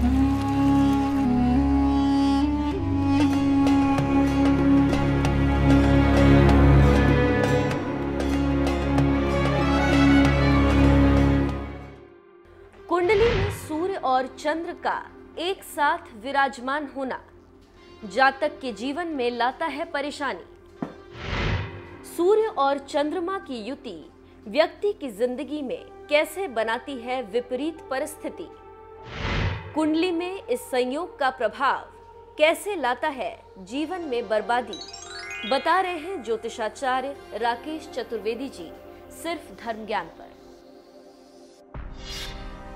कुंडली में सूर्य और चंद्र का एक साथ विराजमान होना जातक के जीवन में लाता है परेशानी सूर्य और चंद्रमा की युति व्यक्ति की जिंदगी में कैसे बनाती है विपरीत परिस्थिति कुंडली में इस संयोग का प्रभाव कैसे लाता है जीवन में बर्बादी बता रहे हैं ज्योतिषाचार्य राकेश चतुर्वेदी जी सिर्फ धर्म ज्ञान पर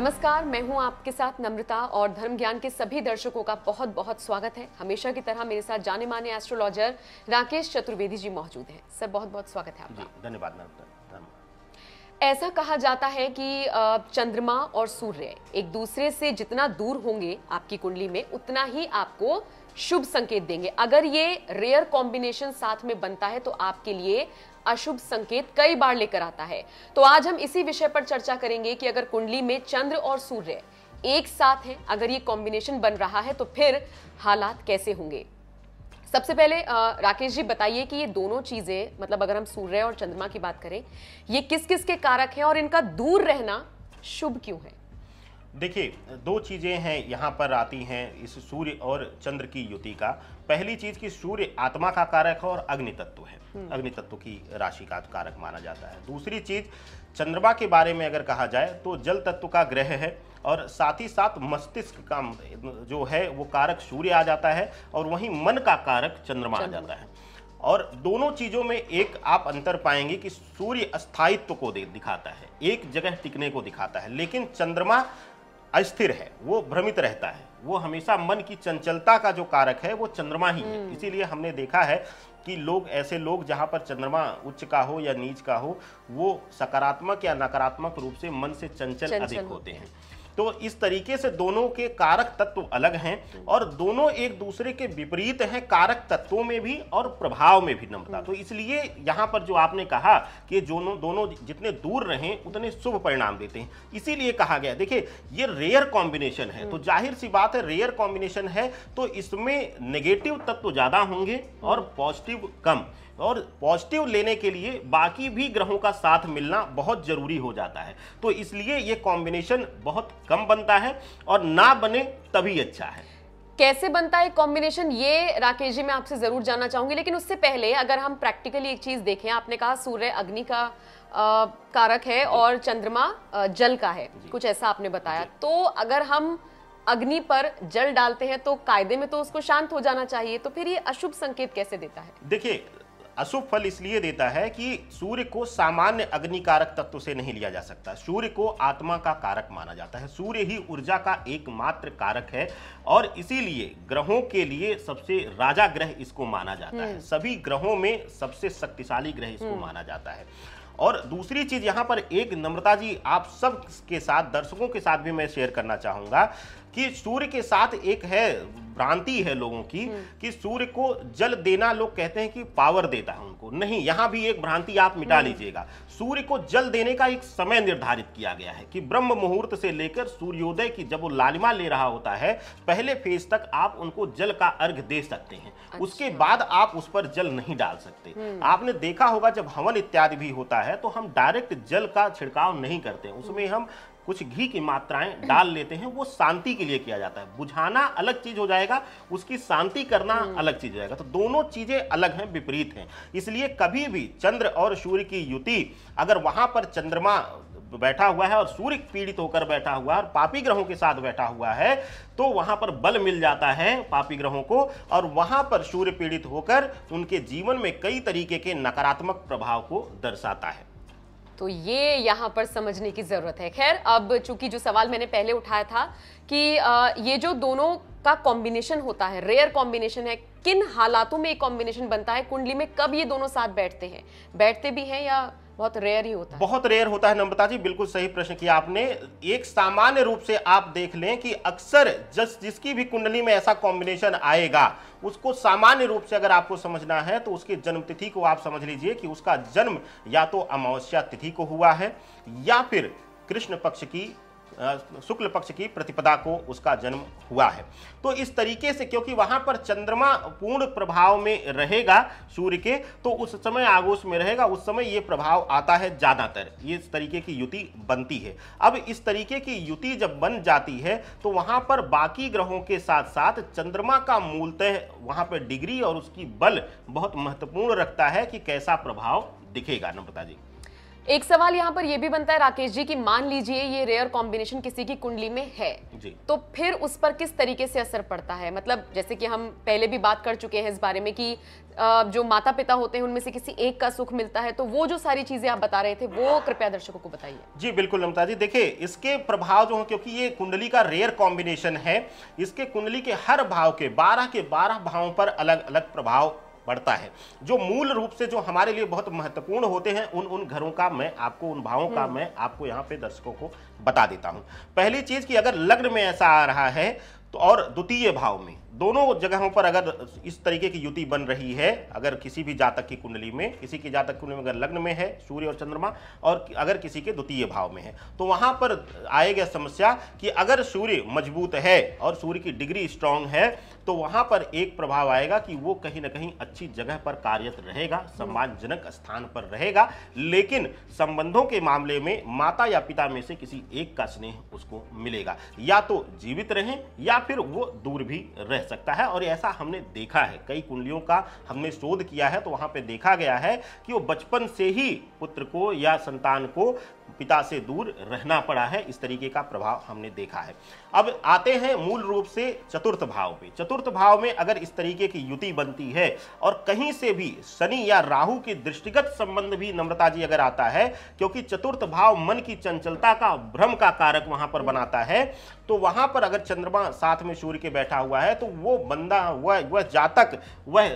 नमस्कार मैं हूं आपके साथ नम्रता और धर्म ज्ञान के सभी दर्शकों का बहुत बहुत स्वागत है हमेशा की तरह मेरे साथ जाने माने एस्ट्रोलॉजर राकेश चतुर्वेदी जी मौजूद हैं सर बहुत बहुत स्वागत है आपका धन्यवाद नम्रता ऐसा कहा जाता है कि चंद्रमा और सूर्य एक दूसरे से जितना दूर होंगे आपकी कुंडली में उतना ही आपको शुभ संकेत देंगे अगर ये रेयर कॉम्बिनेशन साथ में बनता है तो आपके लिए अशुभ संकेत कई बार लेकर आता है तो आज हम इसी विषय पर चर्चा करेंगे कि अगर कुंडली में चंद्र और सूर्य एक साथ हैं अगर ये कॉम्बिनेशन बन रहा है तो फिर हालात कैसे होंगे सबसे पहले राकेश जी बताइए कि ये दोनों चीज़ें मतलब अगर हम सूर्य और चंद्रमा की बात करें ये किस किस के कारक हैं और इनका दूर रहना शुभ क्यों है देखिए दो चीज़ें हैं यहाँ पर आती हैं इस सूर्य और चंद्र की युति का पहली चीज़ कि सूर्य आत्मा का कारक है और अग्नि तत्व है हम्म। अग्नि तत्व की राशि का कारक माना जाता है दूसरी चीज़ चंद्रमा के बारे में अगर कहा जाए तो जल तत्व का ग्रह है और साथ ही साथ मस्तिष्क का जो है वो कारक सूर्य आ जाता है और वहीं मन का कारक चंद्रमा आ जाता है और दोनों चीज़ों में एक आप अंतर पाएंगे कि सूर्य अस्थायित्व को दे दिखाता है एक जगह टिकने को दिखाता है लेकिन चंद्रमा अस्थिर है वो भ्रमित रहता है वो हमेशा मन की चंचलता का जो कारक है वो चंद्रमा ही है हम्म। इसीलिए हमने देखा है कि लोग ऐसे लोग जहाँ पर चंद्रमा उच्च का हो या नीच का हो वो सकारात्मक या नकारात्मक रूप से मन से चंचल, चंचल अधिक होते हैं तो इस तरीके से दोनों के कारक तत्व अलग हैं और दोनों एक दूसरे के विपरीत हैं कारक तत्वों में भी और प्रभाव में भी नम्रता तो इसलिए यहाँ पर जो आपने कहा कि दोनों दोनों जितने दूर रहें उतने शुभ परिणाम देते हैं इसीलिए कहा गया देखिए ये रेयर कॉम्बिनेशन है तो जाहिर सी बात है रेयर कॉम्बिनेशन है तो इसमें नेगेटिव तत्व ज़्यादा होंगे और पॉजिटिव कम और पॉजिटिव लेने के लिए बाकी भी ग्रहों का साथ मिलना बहुत ज़रूरी हो जाता है तो इसलिए ये कॉम्बिनेशन बहुत कम बनता है और ना बने तभी अच्छा है कैसे बनता है कॉम्बिनेशन ये राकेश जी मैं आपसे ज़रूर जानना चाहूंगी लेकिन उससे पहले अगर हम प्रैक्टिकली एक चीज़ देखें आपने कहा सूर्य अग्नि का आ, कारक है और चंद्रमा जल का है कुछ ऐसा आपने बताया तो अगर हम अग्नि पर जल डालते हैं तो कायदे में तो उसको शांत हो जाना चाहिए तो फिर ये अशुभ संकेत कैसे देता है देखिए अशुभ फल इसलिए देता है कि सूर्य को सामान्य अग्नि कारक तत्व से नहीं लिया जा सकता सूर्य को आत्मा का कारक माना जाता है सूर्य ही ऊर्जा का एकमात्र कारक है और इसीलिए ग्रहों के लिए सबसे राजा ग्रह इसको माना जाता है हम्म। सभी ग्रहों में सबसे शक्तिशाली ग्रह इसको हम्म। माना जाता है और दूसरी चीज यहाँ पर एक नम्रता जी आप सब के साथ दर्शकों के साथ भी मैं शेयर करना चाहूंगा कि सूर्य के साथ एक है भ्रांति है लोगों की हम्म। कि सूर्य को जल देना लोग कहते हैं कि पावर देता है उनको नहीं यहां भी एक भ्रांति आप मिटा हम्म। लीजिएगा सूर्य को जल देने का एक समय निर्धारित किया गया है कि ब्रह्म मुहूर्त से लेकर सूर्योदय की जब वो लालिमा ले रहा होता है पहले फेज तक आप उनको जल का अर्घ दे सकते हैं अच्छा। उसके बाद आप उस पर जल नहीं डाल सकते हम्म। आपने देखा होगा जब हवन इत्यादि भी होता है तो हम डायरेक्ट जल का छिड़काव नहीं करते उसमें हम कुछ घी की मात्राएं डाल लेते हैं वो शांति के लिए किया जाता है बुझाना अलग चीज हो जाएगा उसकी शांति करना हम्म। अलग चीज हो जाएगा तो दोनों चीजें अलग हैं विपरीत हैं इसलिए कभी भी चंद्र और सूर्य की युति अगर वहां पर चंद्रमा बैठा हुआ है और सूर्य पीड़ित होकर बैठा हुआ है और पापी ग्रहों के साथ बैठा हुआ है तो वहां पर बल मिल जाता है पापी ग्रहों को और वहां पर सूर्य पीड़ित होकर उनके जीवन में कई तरीके के नकारात्मक प्रभाव को दर्शाता है तो ये यहाँ पर समझने की ज़रूरत है खैर अब चूंकि जो सवाल मैंने पहले उठाया था कि ये जो दोनों का कॉम्बिनेशन होता है रेयर कॉम्बिनेशन है किन हालातों में ये कॉम्बिनेशन बनता है कुंडली में कब ये दोनों साथ बैठते हैं बैठते भी हैं या बहुत रेयर ही होता है बहुत रेयर होता है नम्रता जी बिल्कुल सही प्रश्न किया आपने एक सामान्य रूप से आप देख लें कि अक्सर जिस जिसकी भी कुंडली में ऐसा कॉम्बिनेशन आएगा उसको सामान्य रूप से अगर आपको समझना है तो उसकी जन्मतिथि को आप समझ लीजिए कि उसका जन्म या तो अमावस्या तिथि को हुआ है या फिर कृष्ण पक्ष की शुक्ल पक्ष की प्रतिपदा को उसका जन्म हुआ है तो इस तरीके से क्योंकि वहाँ पर चंद्रमा पूर्ण प्रभाव में रहेगा सूर्य के तो उस समय आगोश में रहेगा उस समय ये प्रभाव आता है ज़्यादातर ये इस तरीके की युति बनती है अब इस तरीके की युति जब बन जाती है तो वहाँ पर बाकी ग्रहों के साथ साथ चंद्रमा का मूलतः वहाँ पर डिग्री और उसकी बल बहुत महत्वपूर्ण रखता है कि कैसा प्रभाव दिखेगा नम्रता जी एक सवाल यहाँ पर यह भी बनता है राकेश जी कि मान लीजिए ये रेयर कॉम्बिनेशन किसी की कुंडली में है तो फिर उस पर किस तरीके से असर पड़ता है मतलब जैसे कि हम पहले भी बात कर चुके हैं इस बारे में कि जो माता पिता होते हैं उनमें से किसी एक का सुख मिलता है तो वो जो सारी चीजें आप बता रहे थे वो कृपया दर्शकों को बताइए जी बिल्कुल ममता जी देखिये इसके प्रभाव जो है क्योंकि ये कुंडली का रेयर कॉम्बिनेशन है इसके कुंडली के हर भाव के बारह के बारह भावों पर अलग अलग प्रभाव पड़ता है जो मूल रूप से जो हमारे लिए बहुत महत्वपूर्ण होते हैं उन उन घरों का मैं आपको उन भावों का हम्म। मैं आपको यहाँ पे दर्शकों को बता देता हूँ पहली चीज़ कि अगर लग्न में ऐसा आ रहा है तो और द्वितीय भाव में दोनों जगहों पर अगर इस तरीके की युति बन रही है अगर किसी भी जातक की कुंडली में किसी की जातक कुंडली में अगर लग्न में है सूर्य और चंद्रमा और अगर किसी के द्वितीय भाव में है तो वहाँ पर आएगा समस्या कि अगर सूर्य मजबूत है और सूर्य की डिग्री स्ट्रांग है तो वहाँ पर एक प्रभाव आएगा कि वो कहीं ना कहीं अच्छी जगह पर कार्यरत रहेगा सम्मानजनक स्थान पर रहेगा लेकिन संबंधों के मामले में माता या पिता में से किसी एक का स्नेह उसको मिलेगा या तो जीवित रहें या फिर वो दूर भी रह सकता है और ऐसा हमने देखा है कई कुंडलियों का हमने शोध किया है तो वहाँ पे देखा गया है कि वो बचपन से ही पुत्र को या संतान को पिता से दूर रहना पड़ा है इस तरीके का प्रभाव हमने देखा है अब आते हैं मूल रूप से चतुर्थ भाव पे चतुर्थ भाव में अगर इस तरीके की युति बनती है और कहीं से भी शनि या राहु के दृष्टिगत संबंध भी नम्रता जी अगर आता है क्योंकि चतुर्थ भाव मन की चंचलता का भ्रम का कारक वहां पर बनाता है तो वहां पर अगर चंद्रमा साथ में सूर्य के बैठा हुआ है तो वो बंदा वह वह जातक वह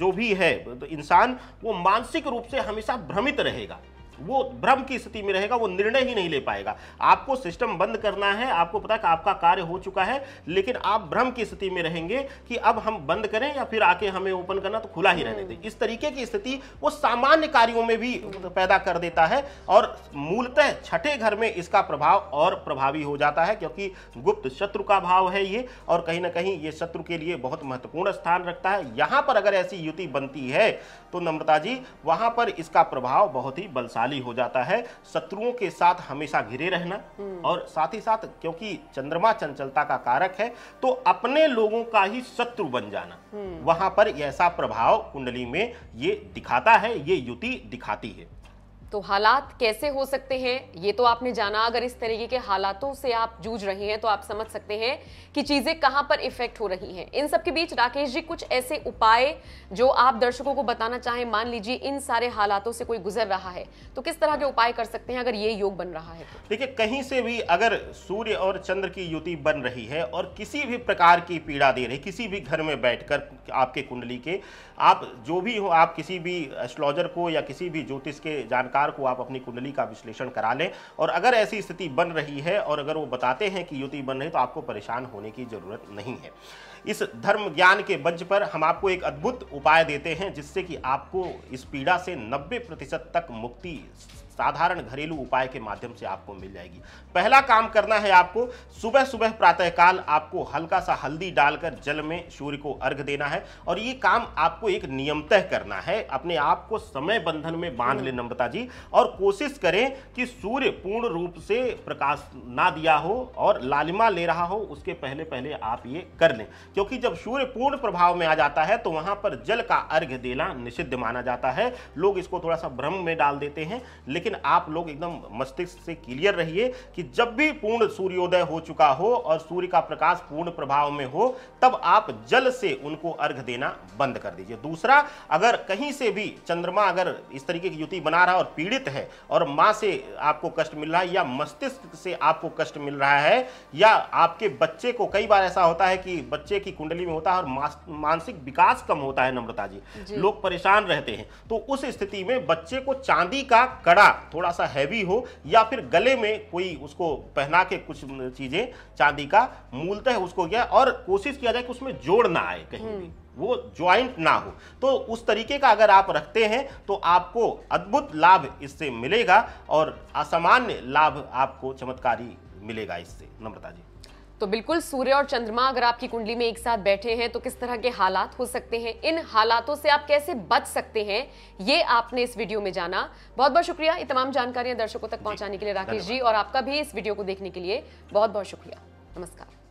जो भी है इंसान वो मानसिक रूप से हमेशा भ्रमित रहेगा वो भ्रम की स्थिति में रहेगा वो निर्णय ही नहीं ले पाएगा आपको सिस्टम बंद करना है आपको पता है कि आपका कार्य हो चुका है लेकिन आप भ्रम की स्थिति में रहेंगे कि अब हम बंद करें या फिर आके हमें ओपन करना तो खुला ही रहने दें हम्म। इस तरीके की स्थिति वो सामान्य कार्यों में भी पैदा कर देता है और मूलतः छठे घर में इसका प्रभाव और प्रभावी हो जाता है क्योंकि गुप्त शत्रु का भाव है ये और कहीं ना कहीं ये शत्रु के लिए बहुत महत्वपूर्ण स्थान रखता है यहाँ पर अगर ऐसी युति बनती है तो नम्रता जी वहाँ पर इसका प्रभाव बहुत ही बलशाली शक्तिशाली हो जाता है शत्रुओं के साथ हमेशा घिरे रहना हम्म। और साथ ही साथ क्योंकि चंद्रमा चंचलता का कारक है तो अपने लोगों का ही शत्रु बन जाना हम्म। वहां पर ऐसा प्रभाव कुंडली में ये दिखाता है ये युति दिखाती है तो हालात कैसे हो सकते हैं ये तो आपने जाना अगर इस तरीके के हालातों से आप जूझ रहे हैं तो आप समझ सकते हैं कि चीज़ें कहां पर इफेक्ट हो रही हैं इन सबके बीच राकेश जी कुछ ऐसे उपाय जो आप दर्शकों को बताना चाहें मान लीजिए इन सारे हालातों से कोई गुजर रहा है तो किस तरह के उपाय कर सकते हैं अगर ये योग बन रहा है तो? देखिए कहीं से भी अगर सूर्य और चंद्र की युति बन रही है और किसी भी प्रकार की पीड़ा दे रही किसी भी घर में बैठकर आपके कुंडली के आप जो भी हो आप किसी भी एस्ट्रोलॉजर को या किसी भी ज्योतिष के जानकार आधार को आप अपनी कुंडली का विश्लेषण करा लें और अगर ऐसी स्थिति बन रही है और अगर वो बताते हैं कि युति बन रही तो आपको परेशान होने की ज़रूरत नहीं है इस धर्म ज्ञान के मंच पर हम आपको एक अद्भुत उपाय देते हैं जिससे कि आपको इस पीड़ा से 90 प्रतिशत तक मुक्ति साधारण घरेलू उपाय के माध्यम से आपको मिल जाएगी पहला काम करना है आपको सुबह सुबह प्रातःकाल आपको हल्का सा हल्दी डालकर जल में सूर्य को अर्घ देना है और ये काम आपको एक नियमतः करना है अपने आप को समय बंधन में बांध ले नम्रता जी और कोशिश करें कि सूर्य पूर्ण रूप से प्रकाश ना दिया हो और लालिमा ले रहा हो उसके पहले पहले आप ये कर लें क्योंकि जब सूर्य पूर्ण प्रभाव में आ जाता है तो वहां पर जल का अर्घ देना निषिद्ध माना जाता है लोग इसको थोड़ा सा भ्रम में डाल देते हैं लेकिन लेकिन आप लोग एकदम मस्तिष्क से क्लियर रहिए कि जब भी पूर्ण सूर्योदय हो चुका हो और सूर्य का प्रकाश पूर्ण प्रभाव में हो तब आप जल से उनको अर्घ देना बंद कर दीजिए दूसरा अगर कहीं से भी चंद्रमा अगर इस तरीके की युति बना रहा और पीड़ित है और माँ से आपको कष्ट मिल रहा है या मस्तिष्क से आपको कष्ट मिल रहा है या आपके बच्चे को कई बार ऐसा होता है कि बच्चे की कुंडली में होता है और मानसिक विकास कम होता है नम्रता जी, जी। लोग परेशान रहते हैं तो उस स्थिति में बच्चे को चांदी का कड़ा थोड़ा सा हैवी हो या फिर गले में कोई उसको पहना के कुछ चीज़ें चांदी का मूलतः उसको क्या और कोशिश किया जाए कि उसमें जोड़ ना आए कहीं भी हम्म। वो ज्वाइंट ना हो तो उस तरीके का अगर आप रखते हैं तो आपको अद्भुत लाभ इससे मिलेगा और असामान्य लाभ आपको चमत्कारी मिलेगा इससे नम्रता जी तो बिल्कुल सूर्य और चंद्रमा अगर आपकी कुंडली में एक साथ बैठे हैं तो किस तरह के हालात हो सकते हैं इन हालातों से आप कैसे बच सकते हैं ये आपने इस वीडियो में जाना बहुत बहुत शुक्रिया ये तमाम जानकारियां दर्शकों तक पहुंचाने के लिए राकेश जी और आपका भी इस वीडियो को देखने के लिए बहुत बहुत शुक्रिया नमस्कार